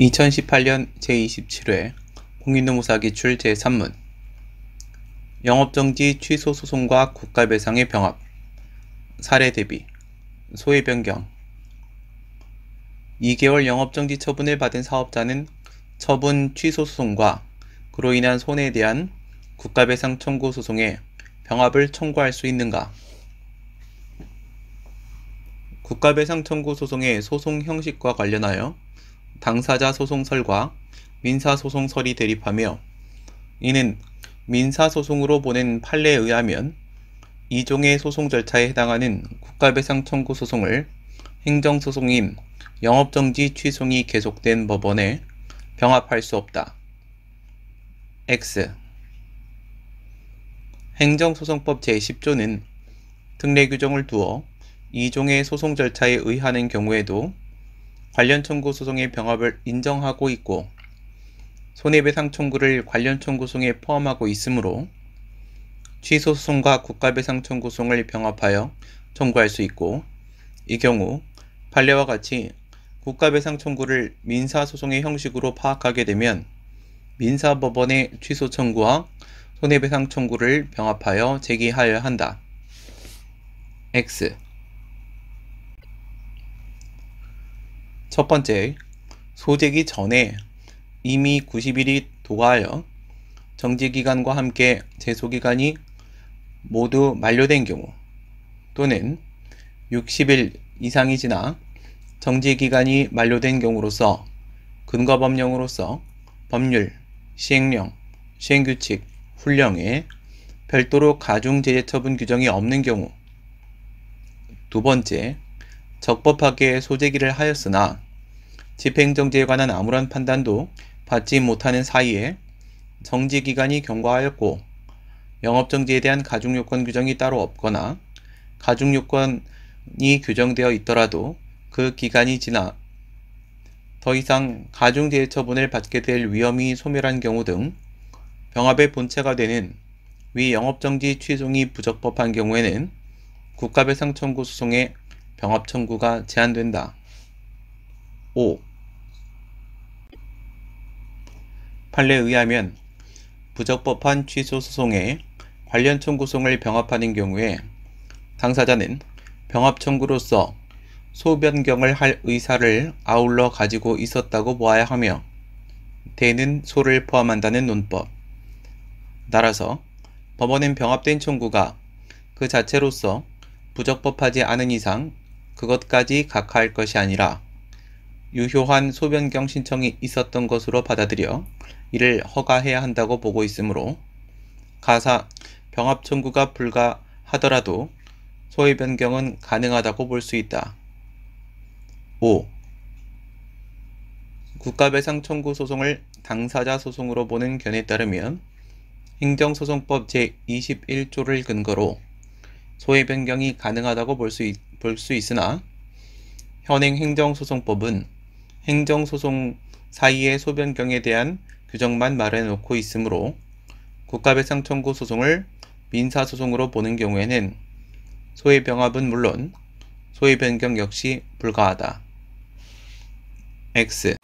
2018년 제27회 공인노무사 기출 제3문 영업정지 취소 소송과 국가배상의 병합 사례 대비 소외 변경 2개월 영업정지 처분을 받은 사업자는 처분 취소 소송과 그로 인한 손해에 대한 국가배상 청구 소송에 병합을 청구할 수 있는가 국가배상 청구 소송의 소송 형식과 관련하여 당사자 소송설과 민사소송설이 대립하며 이는 민사소송으로 보낸 판례에 의하면 이종의 소송 절차에 해당하는 국가배상 청구 소송을 행정소송인 영업정지 취소이 계속된 법원에 병합할 수 없다. X. 행정소송법 제10조는 특례 규정을 두어 이종의 소송 절차에 의하는 경우에도 관련 청구 소송의 병합을 인정하고 있고 손해배상 청구를 관련 청구 소송에 포함하고 있으므로 취소 소송과 국가배상 청구 소송을 병합하여 청구할 수 있고 이 경우 판례와 같이 국가배상 청구를 민사소송의 형식으로 파악하게 되면 민사법원의 취소 청구와 손해배상 청구를 병합하여 제기하여야 한다. X. 첫 번째, 소재기 전에 이미 90일이 도과하여 정지기간과 함께 재소기간이 모두 만료된 경우 또는 60일 이상이 지나 정지기간이 만료된 경우로서 근거법령으로서 법률, 시행령, 시행규칙, 훈령에 별도로 가중제재처분 규정이 없는 경우 두 번째, 적법하게 소재기를 하였으나 집행정지에 관한 아무런 판단도 받지 못하는 사이에 정지기간이 경과하였고 영업정지에 대한 가중요건 규정이 따로 없거나 가중요건이 규정되어 있더라도 그 기간이 지나 더 이상 가중제 처분을 받게 될 위험이 소멸한 경우 등 병합의 본체가 되는 위 영업정지 취소이 부적법한 경우에는 국가배상 청구 소송에 병합 청구가 제한된다. 5. 판례에 의하면 부적법한 취소 소송에 관련 청구송을 병합하는 경우에 당사자는 병합 청구로서 소변경을 할 의사를 아울러 가지고 있었다고 보아야 하며 대는 소를 포함한다는 논법. 따라서 법원은 병합된 청구가 그 자체로서 부적법하지 않은 이상 그것까지 각하할 것이 아니라 유효한 소변경 신청이 있었던 것으로 받아들여 이를 허가해야 한다고 보고 있으므로 가사 병합 청구가 불가하더라도 소위 변경은 가능하다고 볼 수 있다. 5. 국가배상 청구 소송을 당사자 소송으로 보는 견에 따르면 행정소송법 제21조를 근거로 소위 변경이 가능하다고 볼수 볼수 있으나 현행 행정소송법은 행정소송 사이의 소변경에 대한 규정만 마련해놓고 있으므로 국가배상 청구 소송을 민사소송으로 보는 경우에는 소외병합은 물론 소외변경 역시 불가하다. X